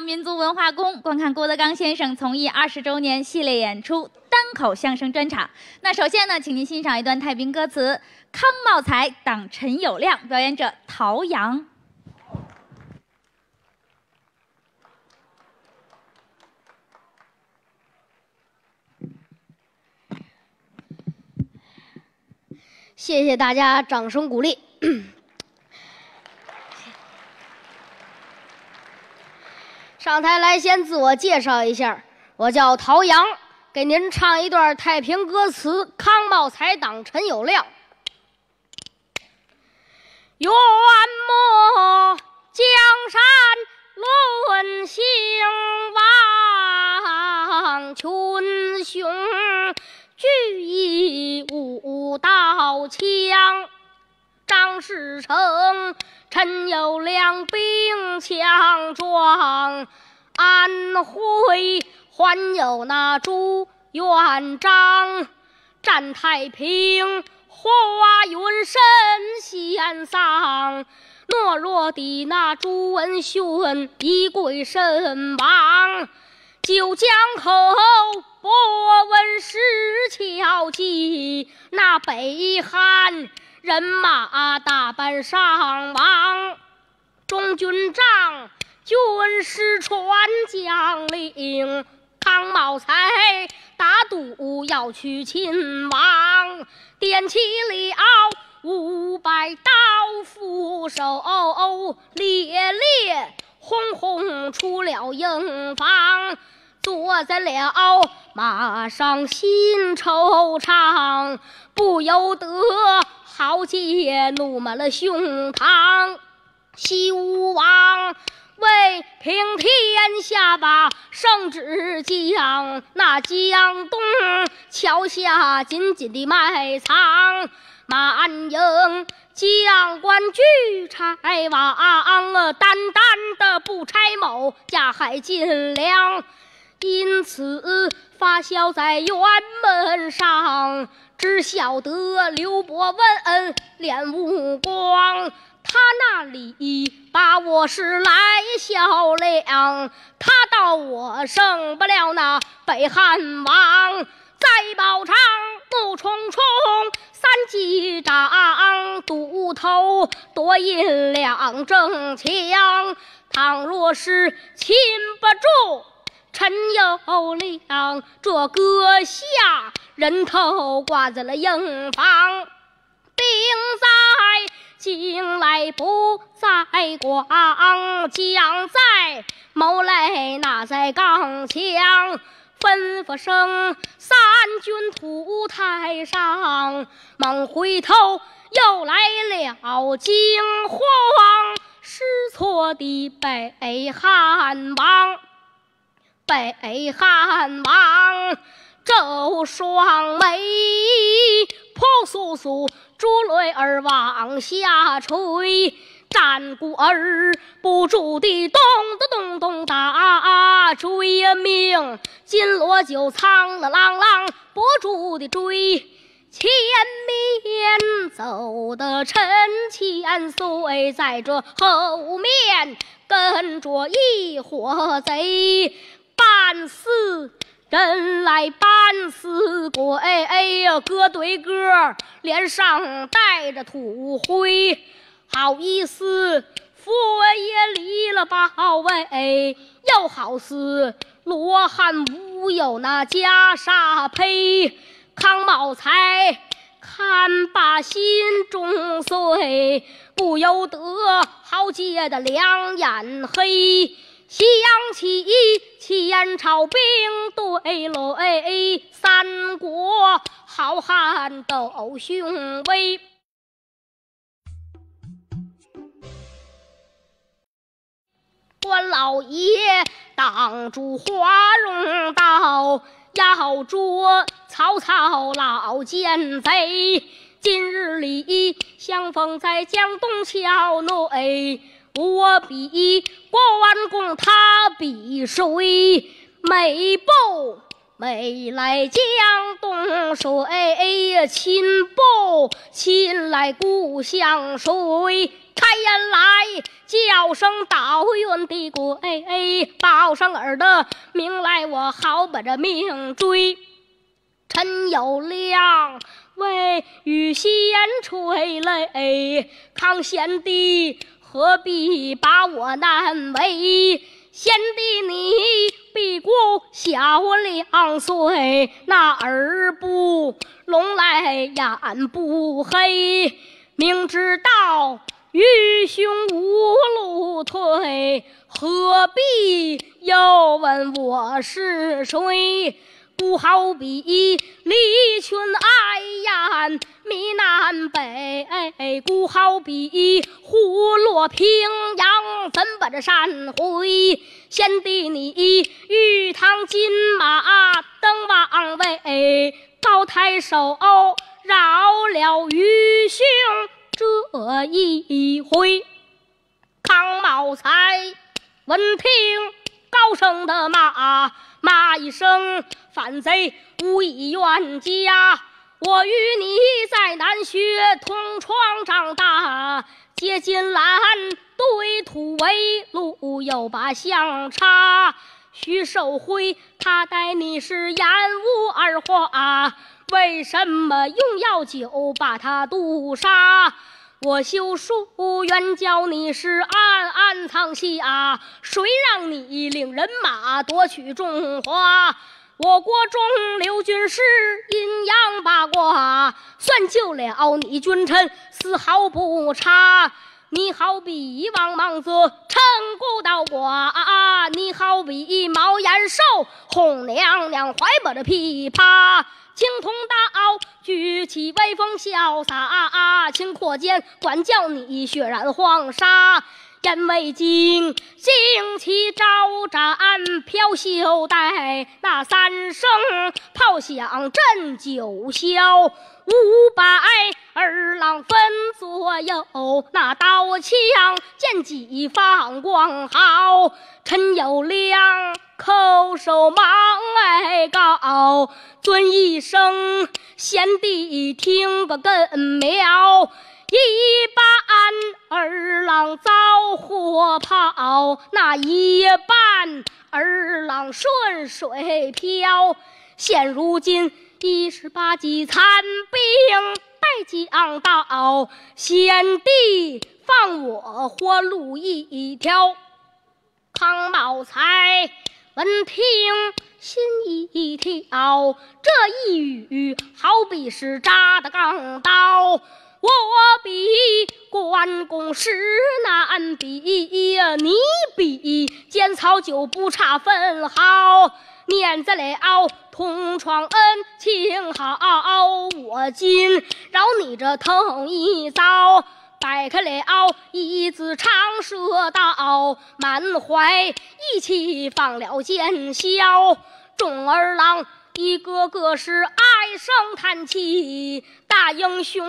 民族文化宫观看郭德纲先生从艺二十周年系列演出单口相声专场。那首先呢，请您欣赏一段太平歌词，康茂才挡陈友谅，表演者陶阳。谢谢大家掌声鼓励。上台来，先自我介绍一下，我叫陶阳，给您唱一段太平歌词：康茂才，党陈友谅，元末江山论兴亡，群雄聚义舞刀枪，张士诚。陈友谅兵强壮，安徽还有那朱元璋占太平，花云深先丧，懦弱的那朱文逊一跪身亡，九江口波纹石桥记，那北汉。人马大半伤亡，中军帐，军师传将令。康茂才打赌要娶亲王，点起了五百刀斧手，烈烈轰轰出了营房，坐在了马上心惆怅，不由得。豪气也怒满了胸膛，西吴王为平天下把圣旨降，那江东桥下紧紧的埋藏满营将官俱拆王，啊，单单的不拆某架海进粮。因此发笑在辕门上，只晓得刘伯温脸无光。他那里把我是来笑量，他道我胜不了那北汉王。再保昌怒冲冲三击掌，赌头夺银两正强。倘若是擒不住。陈友谅这阁下人头挂在了营房，兵在精来不在广，将在谋来哪在刚强？吩咐声三军土台上，忙回头又来了惊慌失措的北汉王。北汉王皱双眉，扑簌簌珠泪儿往下垂。战鼓儿不住地咚得咚咚打，追命金锣酒苍了啷啷，不住地追。前面走得陈千岁，在这后面跟着一伙贼。半似人来半似鬼，哎呀，哥对哥，脸上带着土灰，好意思，佛爷离了号位，又好似罗汉无有那袈裟披。康茂才，看罢心中碎，不由得豪杰的两眼黑。想起前朝兵对垒，三国好汉斗雄威。关老爷挡住华容道，要捉曹操老奸贼。今日里相逢在江东桥内。我比关公，他比谁？美不美来江东水？亲不亲来故乡水？开眼来叫声倒怨的鬼，报上耳的名来，我好把这命追。陈友谅为玉仙垂泪，康贤弟。何必把我难为？贤弟你比过小两岁，那耳不聋来眼不黑，明知道愚兄无路退，何必要问我是谁？孤好比离群爱燕迷南北，孤好比虎落平阳怎把这山回？先帝你玉堂金马登王位，高抬手饶了愚兄这一回。康茂才闻听高声的骂。骂一声反贼，无以冤家！我与你在南学同窗长大，结金兰对土为路，又把相差。徐寿辉他待你是言无二话，为什么用药酒把他毒杀？我修书院教你是暗暗藏戏啊！谁让你领人马夺取中华？我国中流军师阴阳八卦算救了你，君臣丝毫不差。你好比一王莽子，孤古倒啊，你好比一毛延寿哄娘娘怀抱着琵琶。青铜刀举起，威风潇洒；青阔肩，管教你血染黄沙。燕尾巾旌旗招展，飘袖带那三声炮响震九霄。五百儿郎分左右，那刀枪。见几方光好，陈友谅叩首忙来告，尊一声贤弟，听个根苗，一半儿郎遭火炮，那一半儿郎顺水漂。现如今，一十八级残兵，带将到，先帝放我活路一条。康茂才闻听心一跳，这一语好比是扎的钢刀，我比关公实难比，你比姜草就不差分毫，念在了。同窗恩情好，我今饶你这疼一遭，摆开了一字长蛇刀，满怀义气放了剑笑，众儿郎一个个是唉声叹气，大英雄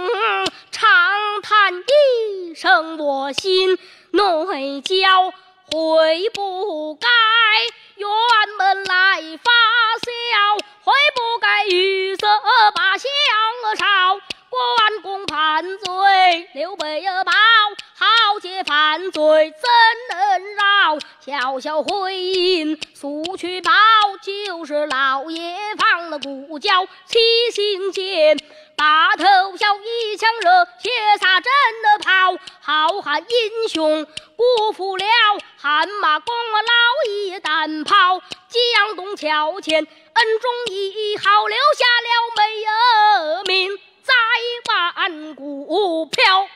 长叹一声，我心内焦。悔不该辕门来发笑，悔不该遇色把香烧。关公判罪，刘备也报，豪杰犯罪怎能饶？小小回音。不去报，就是老爷放了古交七星剑，把头笑一枪热，血洒阵的跑，好汉英雄辜负了，汗马功劳一旦抛，江东桥前恩重义好，留下了美名在万古飘。